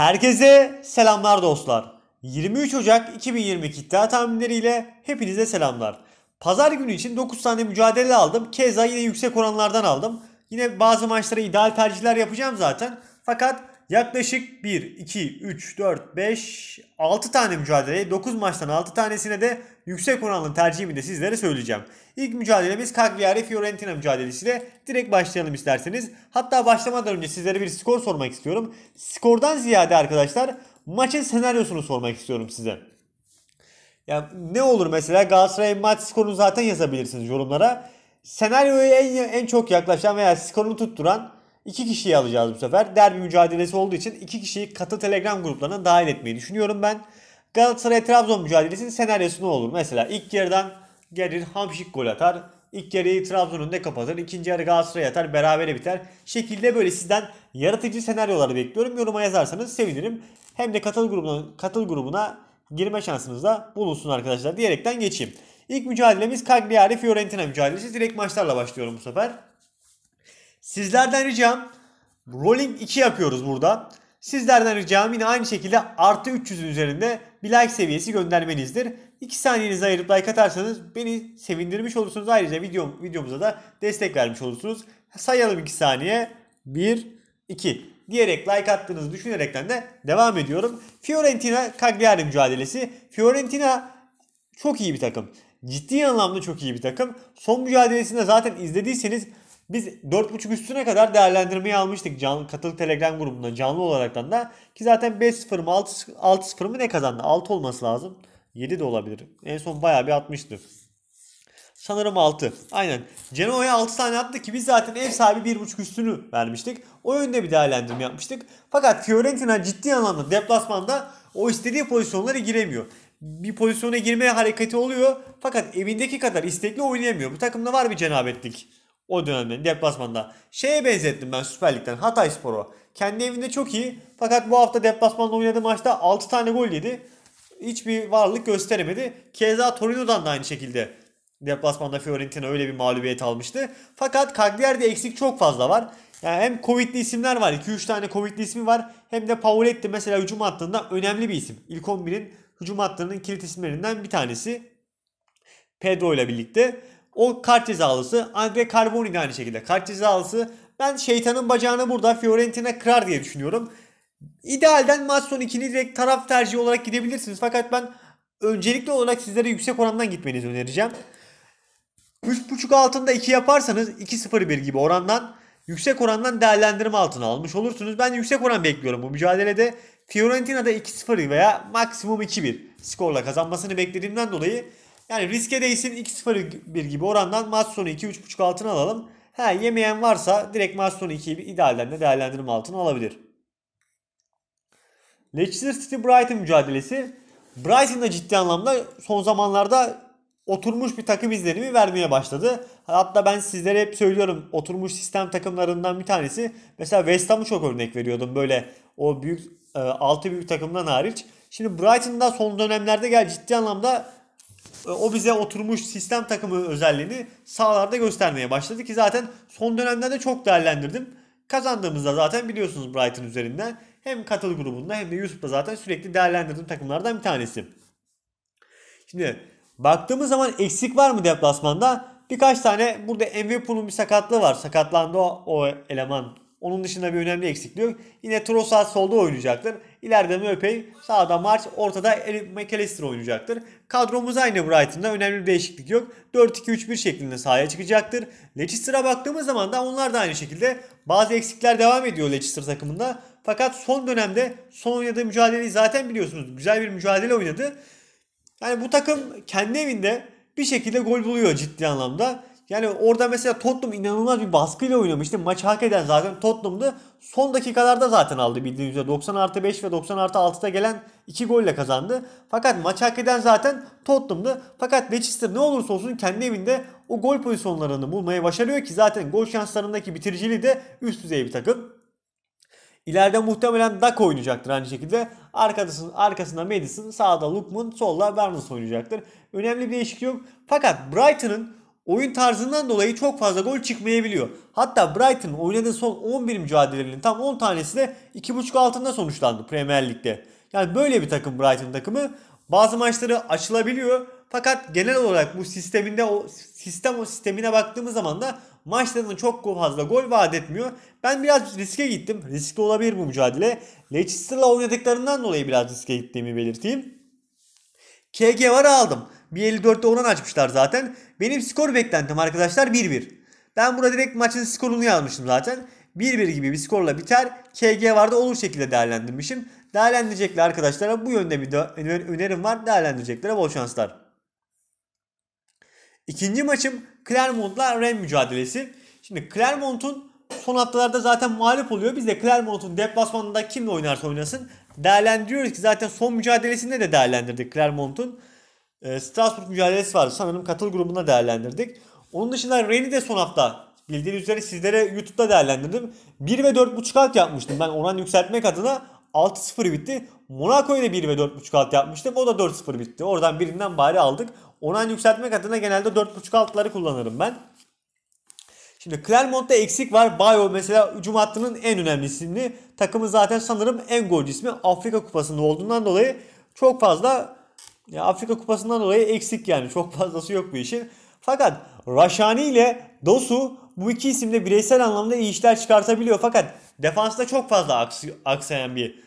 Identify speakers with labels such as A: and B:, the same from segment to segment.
A: Herkese selamlar dostlar. 23 Ocak 2022 iddia tahminleriyle hepinize selamlar. Pazar günü için 9 tane mücadele aldım. Keza yine yüksek oranlardan aldım. Yine bazı maçlara ideal tercihler yapacağım zaten. Fakat Yaklaşık 1, 2, 3, 4, 5, 6 tane mücadeleye 9 maçtan 6 tanesine de yüksek oranlı tercihimi de sizlere söyleyeceğim. İlk mücadelemiz Cagliari Fiorentina mücadelesiyle direkt başlayalım isterseniz. Hatta başlamadan önce sizlere bir skor sormak istiyorum. Skordan ziyade arkadaşlar maçın senaryosunu sormak istiyorum size. Yani ne olur mesela Galatasaray maç skorunu zaten yazabilirsiniz yorumlara. Senaryoya en, en çok yaklaşan veya skorunu tutturan İki kişiyi alacağız bu sefer. Derbi mücadelesi olduğu için iki kişiyi katı Telegram gruplarına dahil etmeyi düşünüyorum ben. Galatasaray Trabzon mücadelesinin senaryosu ne olur? Mesela ilk yarıdan gelir Hamşik gol atar. İlk yarıyı Trabzon önünde kapatır. İkinci yarı Galatasaray atar. Berabere biter. Şekilde böyle sizden yaratıcı senaryoları bekliyorum. Yoruma yazarsanız sevinirim. Hem de katıl grubuna, katıl grubuna girme şansınız da bulunsun arkadaşlar diyerekten geçeyim. İlk mücadelemiz Cagliari Fiorentina mücadelesi. Direkt maçlarla başlıyorum bu sefer. Sizlerden ricam rolling 2 yapıyoruz burada. Sizlerden ricam yine aynı şekilde artı 300'ün üzerinde bir like seviyesi göndermenizdir. 2 saniyenizi ayırıp like atarsanız beni sevindirmiş olursunuz. Ayrıca videom, videomuza da destek vermiş olursunuz. Sayalım 2 saniye. 1, 2 diyerek like attığınızı düşünerekten de devam ediyorum. Fiorentina Cagliari mücadelesi. Fiorentina çok iyi bir takım. Ciddi anlamda çok iyi bir takım. Son mücadelesinde zaten izlediyseniz biz 4.5 üstüne kadar değerlendirmeyi almıştık canlı katıl Telegram grubundan canlı olaraktan da ki zaten 5-0 mı 6-0 mı ne kazandı? 6 olması lazım. 7 de olabilir. En son bayağı bir 60'tı. Sanırım 6. Aynen. Genoa'ya 6 tane attı ki biz zaten ev sahibi 1.5 üstünü vermiştik. O yönde bir değerlendirme yapmıştık. Fakat Fiorentina ciddi anlamda deplasmanda o istediği pozisyonlara giremiyor. Bir pozisyona girmeye hareketi oluyor. Fakat evindeki kadar istekli oynayamıyor. Bu takımda var bir cenabetlik. O dönemde deplasmanda. Şeye benzettim ben Süper Lig'den Hatay Spor'u. Kendi evinde çok iyi fakat bu hafta deplasmanda oynadığı maçta 6 tane gol yedi. Hiçbir varlık gösteremedi. Keza Torino'dan da aynı şekilde deplasmanda Fiorentina öyle bir mağlubiyet almıştı. Fakat Cagliari'de eksik çok fazla var. Yani hem Covid'li isimler var. 2-3 tane Covid'li ismi var. Hem de Pauletti mesela hücum hattında önemli bir isim. İlk 11'in hücum hattının kilit isimlerinden bir tanesi. Pedro ile birlikte. O kart cezalısı. Andre Carboni de aynı şekilde kart cezalısı. Ben şeytanın bacağını burada Fiorentina kırar diye düşünüyorum. İdealden maç sonu 2'ni direkt taraf tercihi olarak gidebilirsiniz. Fakat ben öncelikli olarak sizlere yüksek orandan gitmenizi önereceğim. 3.5 altında 2 yaparsanız 2.01 gibi orandan yüksek orandan değerlendirme altına almış olursunuz. Ben yüksek oran bekliyorum bu mücadelede. Fiorentina'da 2-0 veya maksimum 2-1 skorla kazanmasını beklediğimden dolayı yani riske değsin 2-0-1 gibi orandan maç sonu 2-3.5 altına alalım. Ha yemeyen varsa direkt maç sonu 2'yi idealden de değerlendirme altına alabilir. Leicester City Brighton mücadelesi. Brighton da ciddi anlamda son zamanlarda oturmuş bir takım izlenimi vermeye başladı. Hatta ben sizlere hep söylüyorum oturmuş sistem takımlarından bir tanesi. Mesela West Ham'ı çok örnek veriyordum böyle o büyük e, 6 büyük takımdan hariç. Şimdi Brighton'da son dönemlerde gel ciddi anlamda e, o bize oturmuş sistem takımı özelliğini sahalarda göstermeye başladı ki zaten son dönemlerde çok değerlendirdim. Kazandığımızda zaten biliyorsunuz Brighton üzerinden hem katıl grubunda hem de YouTube'da zaten sürekli değerlendirdiğim takımlardan bir tanesi. Şimdi baktığımız zaman eksik var mı deplasmanda? Birkaç tane burada Envepool'un bir sakatlığı var. Sakatlandı o, o eleman. Onun dışında bir önemli eksikliği yok. Yine Trossard solda oynayacaktır. İleride Möpey, sağda March, ortada McAllister oynayacaktır. Kadromuz aynı Brighton'da önemli bir değişiklik yok. 4-2-3-1 şeklinde sahaya çıkacaktır. Leicester'a baktığımız zaman da onlar da aynı şekilde bazı eksikler devam ediyor Leicester takımında. Fakat son dönemde son oynadığı mücadeleyi zaten biliyorsunuz. Güzel bir mücadele oynadı. Yani bu takım kendi evinde bir şekilde gol buluyor ciddi anlamda. Yani orada mesela Tottenham inanılmaz bir baskıyla oynamıştı. Maç hak eden zaten Tottenham'dı. Son dakikalarda zaten aldı bildiğiniz üzere. 90 artı 5 ve 90 artı 6'da gelen 2 golle kazandı. Fakat maç hak eden zaten Tottenham'dı. Fakat Leicester ne olursa olsun kendi evinde o gol pozisyonlarını bulmayı başarıyor ki zaten gol şanslarındaki bitiriciliği de üst düzey bir takım. İleride muhtemelen Dak oynayacaktır aynı şekilde. Arkasında, arkasında Madison, sağda Lukman, solda Barnes oynayacaktır. Önemli bir değişiklik yok. Fakat Brighton'ın oyun tarzından dolayı çok fazla gol çıkmayabiliyor. Hatta Brighton oynadığı son 11 mücadelenin tam 10 tanesi de 2.5 altında sonuçlandı Premier Lig'de. Yani böyle bir takım Brighton takımı. Bazı maçları açılabiliyor. Fakat genel olarak bu sisteminde o sistem o sistemine baktığımız zaman da maçlarının çok fazla gol vaat etmiyor. Ben biraz riske gittim. Riskli olabilir bu mücadele. Leicester'la oynadıklarından dolayı biraz riske gittiğimi belirteyim. KG var aldım. 1.54'te 10'an açmışlar zaten. Benim skor beklentim arkadaşlar 1-1. Ben burada direkt maçın skorunu yazmıştım zaten. 1-1 gibi bir skorla biter. KG vardı olur şekilde değerlendirmişim. Değerlendirecekler arkadaşlara bu yönde bir önerim var. Değerlendireceklere bol şanslar. İkinci maçım Clermont'la Rennes mücadelesi. Şimdi Clermont'un son haftalarda zaten mağlup oluyor. Biz de Clermont'un deplasmanında kimle oynarsa oynasın değerlendiriyoruz ki zaten son mücadelesinde de değerlendirdik Clermont'un. E, Strasbourg mücadelesi vardı. Sanırım katıl grubunda değerlendirdik. Onun dışında Ren'i de son hafta bildiğiniz üzere sizlere YouTube'da değerlendirdim. 1 ve 4.5 alt yapmıştım. Ben oran yükseltmek adına 6-0 bitti. Monaco'yu da 1 ve 4.5 alt yapmıştım. O da 4-0 bitti. Oradan birinden bari aldık. Oran yükseltmek adına genelde 4.5 altları kullanırım ben. Şimdi Clermont'ta eksik var. Bayo mesela hücum hattının en önemli isimli. Takımın zaten sanırım en golcü ismi Afrika Kupası'nda olduğundan dolayı çok fazla ya Afrika Kupası'ndan dolayı eksik yani. Çok fazlası yok bu işin. Fakat Raşani ile Dosu bu iki isimde bireysel anlamda iyi işler çıkartabiliyor. Fakat defansta çok fazla aks aksayan bir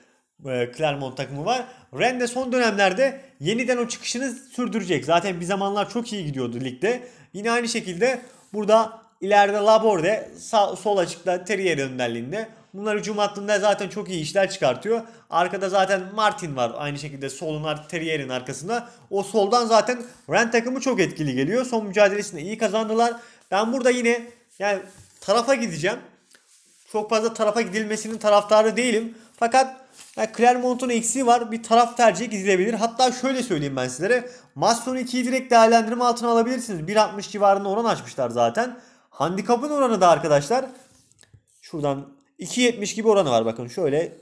A: e, Clermont takımı var. Ren de son dönemlerde yeniden o çıkışını sürdürecek. Zaten bir zamanlar çok iyi gidiyordu ligde. Yine aynı şekilde burada ileride Laborde sağ, sol açıkta Terrier önderliğinde Bunlar hücum hattında zaten çok iyi işler çıkartıyor. Arkada zaten Martin var aynı şekilde solun Terrier'in arkasında. O soldan zaten Ren takımı çok etkili geliyor. Son mücadelesinde iyi kazandılar. Ben burada yine yani tarafa gideceğim. Çok fazla tarafa gidilmesinin taraftarı değilim. Fakat yani Clermont'un eksiği var. Bir taraf tercih gidilebilir. Hatta şöyle söyleyeyim ben sizlere. Maston 2'yi direkt değerlendirme altına alabilirsiniz. 1.60 civarında oran açmışlar zaten. Handikapın oranı da arkadaşlar. Şuradan 2.70 gibi oranı var. Bakın şöyle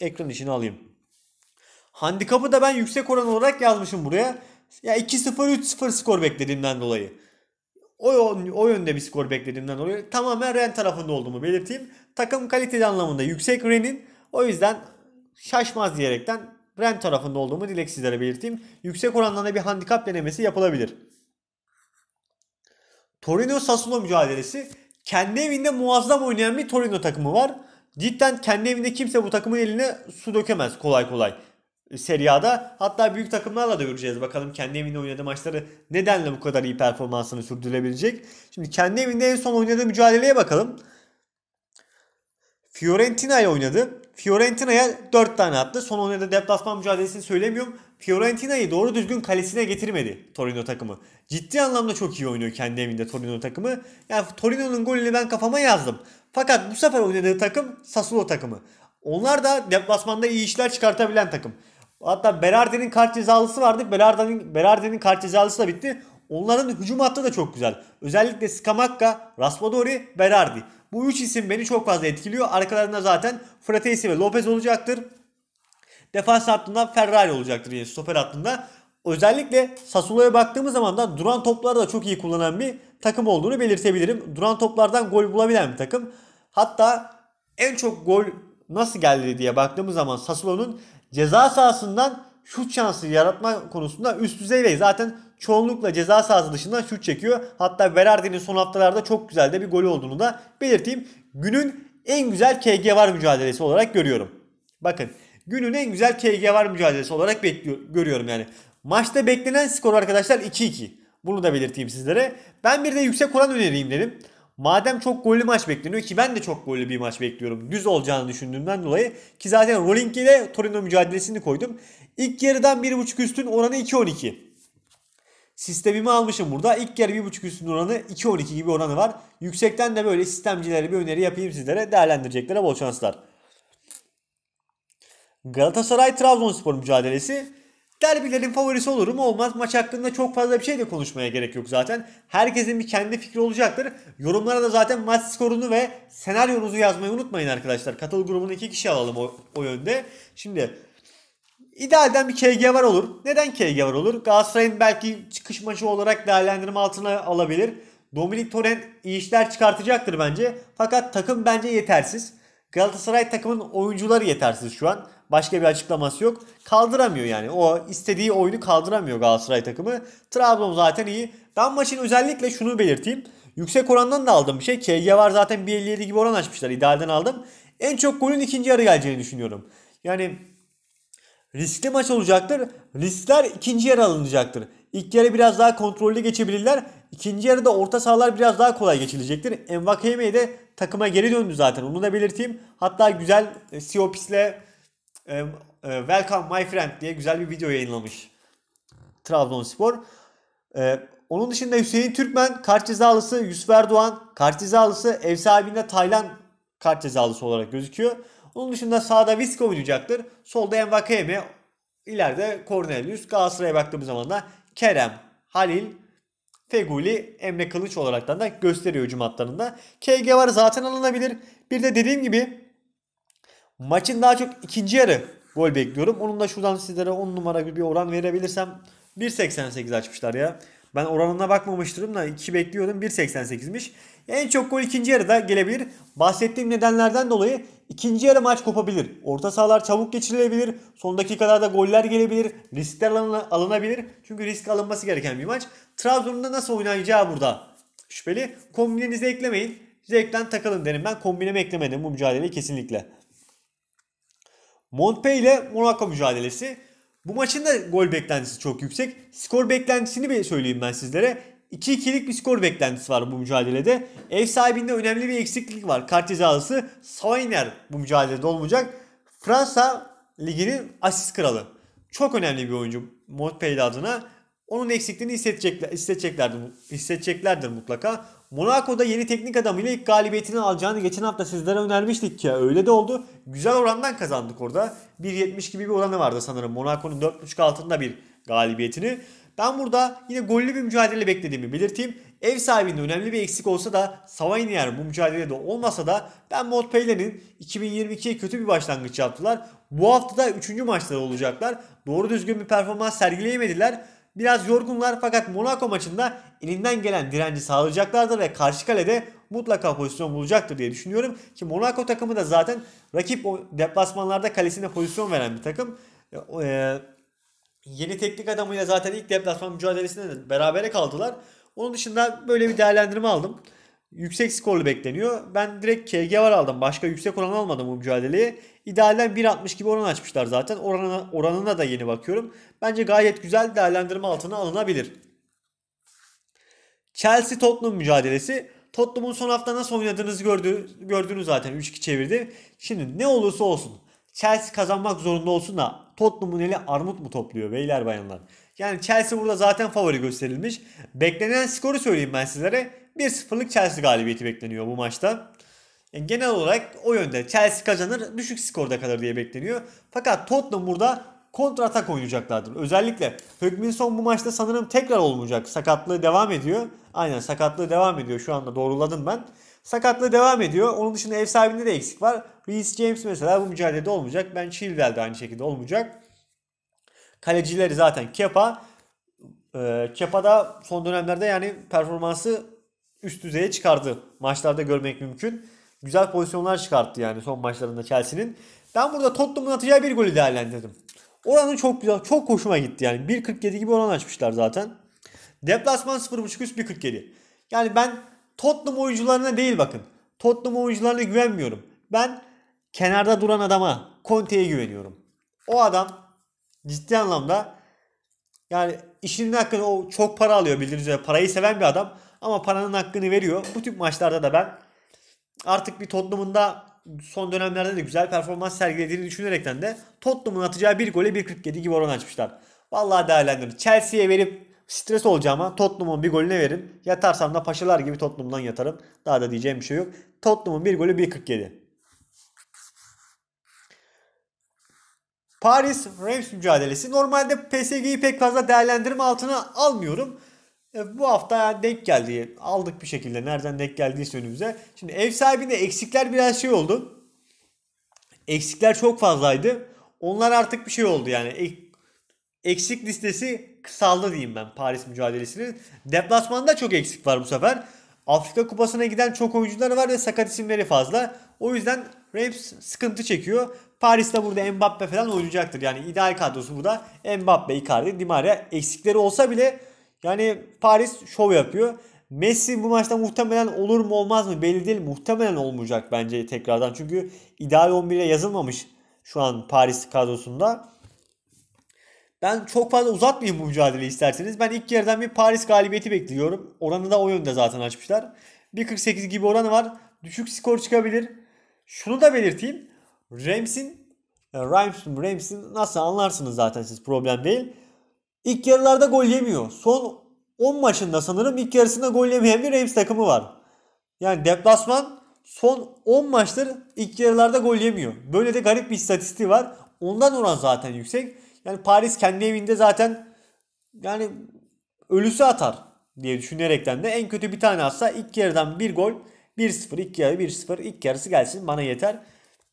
A: ekran içine alayım. Handikapı da ben yüksek oran olarak yazmışım buraya. Ya 2-0 3-0 skor beklediğimden dolayı. O, o yönde bir skor beklediğimden dolayı tamamen Ren tarafında olduğumu belirteyim. Takım kaliteli anlamında yüksek Ren'in. O yüzden şaşmaz diyerekten Ren tarafında olduğumu dilek sizlere belirteyim. Yüksek oranlarına bir handikap denemesi yapılabilir. Torino Sassuolo mücadelesi kendi evinde muazzam oynayan bir Torino takımı var. Cidden kendi evinde kimse bu takımın eline su dökemez kolay kolay. E, Seriada hatta büyük takımlarla da göreceğiz bakalım kendi evinde oynadığı maçları nedenle bu kadar iyi performansını sürdürebilecek. Şimdi kendi evinde en son oynadığı mücadeleye bakalım. Fiorentina ile oynadı. Fiorentina'ya 4 tane attı. Son oynadığı deplasman mücadelesini söylemiyorum. Fiorentina'yı doğru düzgün kalesine getirmedi Torino takımı. Ciddi anlamda çok iyi oynuyor kendi evinde Torino takımı. Yani Torino'nun golünü ben kafama yazdım. Fakat bu sefer oynadığı takım Sassuolo takımı. Onlar da deplasmanda iyi işler çıkartabilen takım. Hatta Berardi'nin kart cezalısı vardı. Berardi'nin Berardi'nin kart cezalısı da bitti. Onların hücum hattı da çok güzel. Özellikle Skamakka, Raspadori, Berardi. Bu üç isim beni çok fazla etkiliyor. Arkalarında zaten Fratesi ve Lopez olacaktır. Defans hattında Ferrari olacaktır yine stoper hattında. Özellikle Sassuolo'ya baktığımız zaman da duran topları da çok iyi kullanan bir takım olduğunu belirtebilirim. Duran toplardan gol bulabilen bir takım. Hatta en çok gol nasıl geldi diye baktığımız zaman Sassuolo'nun ceza sahasından şut şansı yaratma konusunda üst düzey zaten çoğunlukla ceza sahası dışından şut çekiyor. Hatta Berardi'nin son haftalarda çok güzel de bir golü olduğunu da belirteyim. Günün en güzel KG var mücadelesi olarak görüyorum. Bakın günün en güzel KG var mücadelesi olarak bekliyor, görüyorum yani. Maçta beklenen skor arkadaşlar 2-2. Bunu da belirteyim sizlere. Ben bir de yüksek oran önereyim dedim. Madem çok gollü maç bekleniyor ki ben de çok gollü bir maç bekliyorum. Düz olacağını düşündüğümden dolayı ki zaten Rolling ile Torino mücadelesini koydum. İlk yarıdan 1.5 üstün oranı 2.12. Sistemimi almışım burada. İlk yarı 1.5 üstün oranı 2.12 gibi oranı var. Yüksekten de böyle sistemcilere bir öneri yapayım sizlere. Değerlendireceklere bol şanslar. Galatasaray Trabzonspor mücadelesi derbilerin favorisi olur mu olmaz maç hakkında çok fazla bir şey de konuşmaya gerek yok zaten. Herkesin bir kendi fikri olacaktır. Yorumlara da zaten maç skorunu ve senaryonuzu yazmayı unutmayın arkadaşlar. Katıl grubuna iki kişi alalım o, o yönde. Şimdi idealden bir KG var olur. Neden KG var olur? Galatasaray'ın belki çıkış maçı olarak değerlendirme altına alabilir. Dominic Torrent iyi işler çıkartacaktır bence. Fakat takım bence yetersiz. Galatasaray takımın oyuncuları yetersiz şu an. Başka bir açıklaması yok. Kaldıramıyor yani. O istediği oyunu kaldıramıyor Galatasaray takımı. Trabzon zaten iyi. Ben maçın özellikle şunu belirteyim. Yüksek orandan da aldım bir şey. KG var zaten 1.57 gibi oran açmışlar. İdealden aldım. En çok golün ikinci yarı geleceğini düşünüyorum. Yani riskli maç olacaktır. Riskler ikinci yarı alınacaktır. İlk yarı biraz daha kontrollü geçebilirler. İkinci yarıda orta sahalar biraz daha kolay geçilecektir. Envakeme de takıma geri döndü zaten. Onu da belirteyim. Hatta güzel Siopis'le e, e, e, Welcome my friend diye güzel bir video yayınlamış. Trabzonspor. E, onun dışında Hüseyin Türkmen kart cezalısı, Yusuf Erdoğan kart cezalısı, ev sahibinde Taylan kart cezalısı olarak gözüküyor. Onun dışında sağda Viska oynayacaktır. Solda Envakeme, ileride Cornelius. Galatasaray'a baktığımız zaman da Kerem, Halil, Feguli, Emre Kılıç olaraktan da gösteriyor hücum hatlarında. KG var zaten alınabilir. Bir de dediğim gibi maçın daha çok ikinci yarı gol bekliyorum. Onun da şuradan sizlere 10 numara bir oran verebilirsem 1.88 açmışlar ya. Ben oranına bakmamıştım da 2 bekliyordum 1.88'miş. En çok gol ikinci yarıda gelebilir. Bahsettiğim nedenlerden dolayı İkinci yarı maç kopabilir. Orta sahalar çabuk geçirilebilir. Son dakikalarda goller gelebilir. Riskler alınabilir. Çünkü risk alınması gereken bir maç. Trabzon'un da nasıl oynayacağı burada şüpheli. Kombinenizi eklemeyin. Zevkten takılın derim ben. Kombinemi eklemedim bu mücadeleyi kesinlikle. Montpellier ile Monaco mücadelesi. Bu maçın da gol beklentisi çok yüksek. Skor beklentisini bir söyleyeyim ben sizlere. 2-2'lik bir skor beklentisi var bu mücadelede. Ev sahibinde önemli bir eksiklik var. Kart cezalısı Saviner bu mücadelede olmayacak. Fransa liginin asist kralı. Çok önemli bir oyuncu Montpellier adına. Onun eksikliğini hissedecekler, hissedeceklerdir, hissedeceklerdir mutlaka. Monaco'da yeni teknik adamıyla ilk galibiyetini alacağını geçen hafta sizlere önermiştik ki öyle de oldu. Güzel orandan kazandık orada. 1.70 gibi bir oranı vardı sanırım. Monaco'nun 4.5 altında bir galibiyetini. Ben burada yine gollü bir mücadele beklediğimi belirteyim. Ev sahibinde önemli bir eksik olsa da Savainier bu mücadelede olmasa da ben Montpellier'in 2022'ye kötü bir başlangıç yaptılar. Bu hafta da 3. maçları olacaklar. Doğru düzgün bir performans sergileyemediler. Biraz yorgunlar fakat Monaco maçında elinden gelen direnci sağlayacaklardır ve karşı kalede mutlaka pozisyon bulacaktır diye düşünüyorum. Ki Monaco takımı da zaten rakip deplasmanlarda kalesine pozisyon veren bir takım. Ee, Yeni teknik adamıyla zaten ilk deplasman mücadelesinde de berabere kaldılar. Onun dışında böyle bir değerlendirme aldım. Yüksek skorlu bekleniyor. Ben direkt KG var aldım. Başka yüksek oran almadım bu mücadeleyi. İdealden 1.60 gibi oran açmışlar zaten. Oranına, oranına da yeni bakıyorum. Bence gayet güzel değerlendirme altına alınabilir. Chelsea Tottenham mücadelesi. Tottenham'ın son hafta nasıl oynadığınızı gördü, gördünüz zaten 3-2 çevirdi. Şimdi ne olursa olsun Chelsea kazanmak zorunda olsun da Tottenham'ın eli armut mu topluyor beyler bayanlar? Yani Chelsea burada zaten favori gösterilmiş. Beklenen skoru söyleyeyim ben sizlere. 1-0'lık Chelsea galibiyeti bekleniyor bu maçta. Yani e, genel olarak o yönde Chelsea kazanır düşük skorda kalır diye bekleniyor. Fakat Tottenham burada kontra atak oynayacaklardır. Özellikle Högminson bu maçta sanırım tekrar olmayacak. Sakatlığı devam ediyor. Aynen sakatlığı devam ediyor şu anda doğruladım ben. Sakatlığı devam ediyor. Onun dışında ev sahibinde de eksik var. Reece James mesela bu mücadelede olmayacak. Ben Chilwell de aynı şekilde olmayacak. Kalecileri zaten Kepa. Ee, Kepa da son dönemlerde yani performansı üst düzeye çıkardı. Maçlarda görmek mümkün. Güzel pozisyonlar çıkarttı yani son maçlarında Chelsea'nin. Ben burada Tottenham'ın atacağı bir golü değerlendirdim. Oranı çok güzel, çok hoşuma gitti yani. 1.47 gibi oran açmışlar zaten. Deplasman 0.5 üst 1.47. Yani ben Tottenham oyuncularına değil bakın. Tottenham oyuncularına güvenmiyorum. Ben kenarda duran adama, Conte'ye güveniyorum. O adam ciddi anlamda yani işinin hakkını o çok para alıyor bildiğiniz üzere. Parayı seven bir adam ama paranın hakkını veriyor. Bu tip maçlarda da ben artık bir Tottenham'ın da son dönemlerde de güzel performans sergilediğini düşünerekten de Tottenham'ın atacağı bir gole 1.47 gibi oran açmışlar. Vallahi değerlendirin. Chelsea'ye verip Stres olacağıma Tottenham'ın bir golüne verin. Yatarsam da paşalar gibi Tottenham'dan yatarım. Daha da diyeceğim bir şey yok. Tottenham'ın bir golü 1.47. Paris Rams mücadelesi. Normalde PSG'yi pek fazla değerlendirme altına almıyorum. E, bu hafta denk geldi. Aldık bir şekilde. Nereden denk geldiyse önümüze. Şimdi ev sahibinde eksikler biraz şey oldu. Eksikler çok fazlaydı. Onlar artık bir şey oldu yani. Eksik listesi kısaldı diyeyim ben Paris mücadelesinin. Deplasmanda çok eksik var bu sefer. Afrika Kupası'na giden çok oyuncular var ve sakat isimleri fazla. O yüzden Reims sıkıntı çekiyor. Paris de burada Mbappe falan oynayacaktır. Yani ideal kadrosu burada Mbappe, Icardi, Di Maria eksikleri olsa bile yani Paris şov yapıyor. Messi bu maçta muhtemelen olur mu olmaz mı belli değil. Muhtemelen olmayacak bence tekrardan. Çünkü ideal 11'e yazılmamış şu an Paris kadrosunda. Ben çok fazla uzatmayayım bu mücadeleyi isterseniz. Ben ilk yerden bir Paris galibiyeti bekliyorum. Oranı da o yönde zaten açmışlar. 1.48 gibi oranı var. Düşük skor çıkabilir. Şunu da belirteyim. Rams'in e, Rams'in Rams'in nasıl anlarsınız zaten siz problem değil. İlk yarılarda gol yemiyor. Son 10 maçında sanırım ilk yarısında gol yemeyen bir Rams takımı var. Yani deplasman son 10 maçtır ilk yarılarda gol yemiyor. Böyle de garip bir istatistiği var. Ondan oran zaten yüksek. Yani Paris kendi evinde zaten yani ölüsü atar diye düşünerekten de en kötü bir tane atsa ilk yarıdan bir gol 1-0 ilk yarı 1-0 ilk yarısı gelsin bana yeter.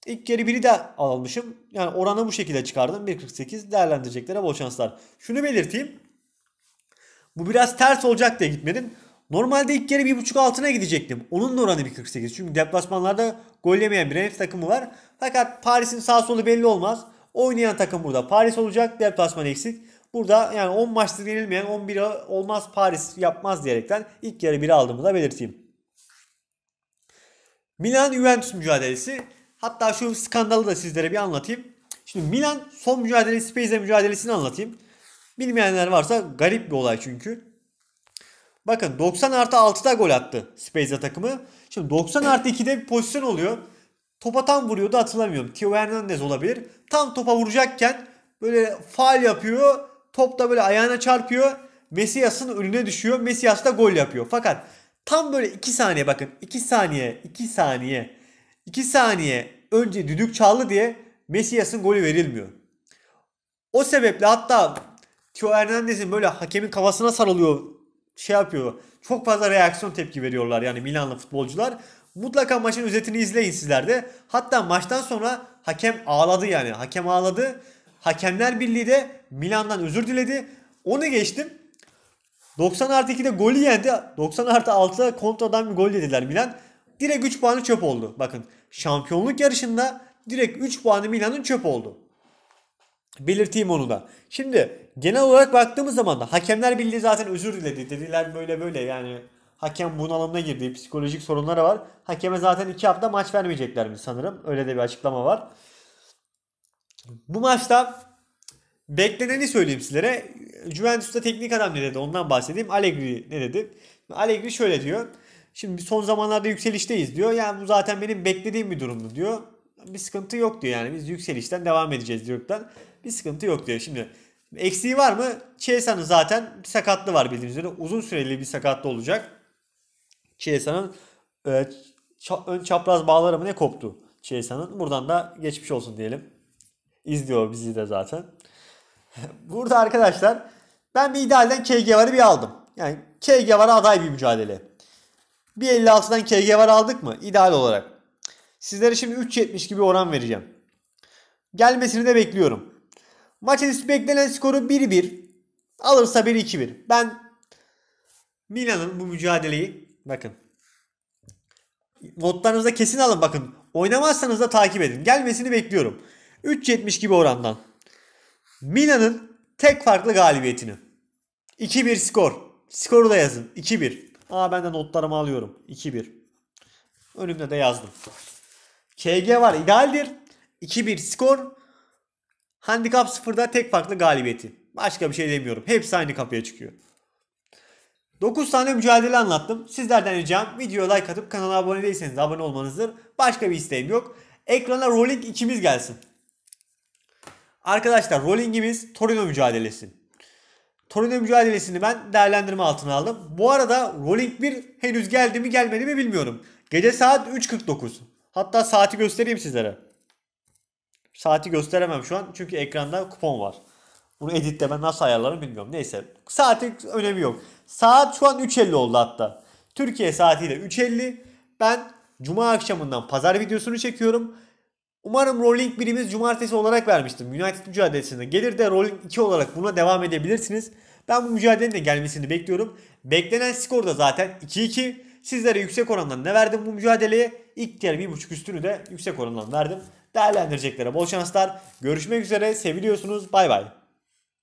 A: İlk yarı biri de almışım. Yani oranı bu şekilde çıkardım. 1.48 değerlendireceklere bol şanslar. Şunu belirteyim. Bu biraz ters olacak diye gitmedim. Normalde ilk yarı 1.5 altına gidecektim. Onun da oranı 1.48. Çünkü deplasmanlarda gol yemeyen bir Rennes takımı var. Fakat Paris'in sağ solu belli olmaz. Oynayan takım burada Paris olacak. Deplasman eksik. Burada yani 10 maçtır yenilmeyen 11 olmaz Paris yapmaz diyerekten ilk yarı 1'e aldığımı da belirteyim. Milan Juventus mücadelesi. Hatta şu skandalı da sizlere bir anlatayım. Şimdi Milan son mücadele Spezia mücadelesini anlatayım. Bilmeyenler varsa garip bir olay çünkü. Bakın 90 artı 6'da gol attı Spezia takımı. Şimdi 90 artı 2'de bir pozisyon oluyor. Topa tam vuruyordu hatırlamıyorum. Tio Hernandez olabilir. Tam topa vuracakken böyle faal yapıyor. Top da böyle ayağına çarpıyor. Mesias'ın önüne düşüyor. Mesias da gol yapıyor. Fakat tam böyle 2 saniye bakın. 2 saniye, 2 saniye, 2 saniye önce düdük çaldı diye Mesias'ın golü verilmiyor. O sebeple hatta Tio Hernandez'in böyle hakemin kafasına sarılıyor şey yapıyor. Çok fazla reaksiyon tepki veriyorlar yani Milanlı futbolcular. Mutlaka maçın özetini izleyin sizler de. Hatta maçtan sonra hakem ağladı yani. Hakem ağladı. Hakemler Birliği de Milan'dan özür diledi. Onu geçtim. 90 artı 2'de golü yendi. 90 artı 6'da kontradan bir gol yediler Milan. Direkt 3 puanı çöp oldu. Bakın şampiyonluk yarışında direkt 3 puanı Milan'ın çöp oldu. Belirteyim onu da. Şimdi genel olarak baktığımız zaman da hakemler bildi zaten özür diledi. Dediler böyle böyle yani Hakem bunalımına girdi. Psikolojik sorunları var. Hakeme zaten 2 hafta maç vermeyeceklermiş sanırım. Öyle de bir açıklama var. Bu maçta bekleneni söyleyeyim sizlere. Juventus'ta teknik adam ne dedi ondan bahsedeyim. Allegri ne dedi? Allegri şöyle diyor. Şimdi son zamanlarda yükselişteyiz diyor. Yani bu zaten benim beklediğim bir durumdu diyor. Bir sıkıntı yok diyor yani. Biz yükselişten devam edeceğiz diyordan. Bir sıkıntı yok diyor. Şimdi eksiği var mı? Chiesa'nın zaten bir sakatlığı var bildiğiniz üzere. Uzun süreli bir sakatlığı olacak. Chiesa'nın e, ça ön çapraz bağları mı ne koptu Chiesa'nın. Buradan da geçmiş olsun diyelim. İzliyor bizi de zaten. Burada arkadaşlar ben bir idealden KG bir aldım. Yani KG aday bir mücadele. 1.56'dan KG var aldık mı? İdeal olarak. Sizlere şimdi 3.70 gibi oran vereceğim. Gelmesini de bekliyorum. Maçın üstü beklenen skoru 1-1. Alırsa 1-2-1. Ben Milan'ın bu mücadeleyi Bakın. notlarınızı da kesin alın bakın. Oynamazsanız da takip edin. Gelmesini bekliyorum. 3.70 gibi orandan. Mina'nın tek farklı galibiyetini. 2-1 skor. Skoru da yazın. 2-1. Aa ben de notlarımı alıyorum. 2-1. Önümde de yazdım. KG var idealdir. 2-1 skor. Handikap 0'da tek farklı galibiyeti. Başka bir şey demiyorum. Hepsi aynı kapıya çıkıyor. 9 tane mücadele anlattım. Sizlerden ricam videoya like atıp kanala abone değilseniz abone olmanızdır. Başka bir isteğim yok. Ekrana Rolling ikimiz gelsin. Arkadaşlar Rolling'imiz Torino mücadelesi. Torino mücadelesini ben değerlendirme altına aldım. Bu arada Rolling 1 henüz geldi mi gelmedi mi bilmiyorum. Gece saat 3.49. Hatta saati göstereyim sizlere. Saati gösteremem şu an çünkü ekranda kupon var. Bunu ben nasıl ayarlarım bilmiyorum. Neyse. Saatin önemi yok. Saat şu an 3.50 oldu hatta. Türkiye saatiyle 3.50. Ben cuma akşamından pazar videosunu çekiyorum. Umarım Rolling birimiz cumartesi olarak vermiştim. United mücadelesinde gelir de Rolling 2 olarak buna devam edebilirsiniz. Ben bu mücadelenin de gelmesini bekliyorum. Beklenen skor da zaten 2-2. Sizlere yüksek orandan ne verdim bu mücadeleye? İlk bir buçuk üstünü de yüksek orandan verdim. Değerlendireceklere bol şanslar. Görüşmek üzere. Seviliyorsunuz. Bay bay.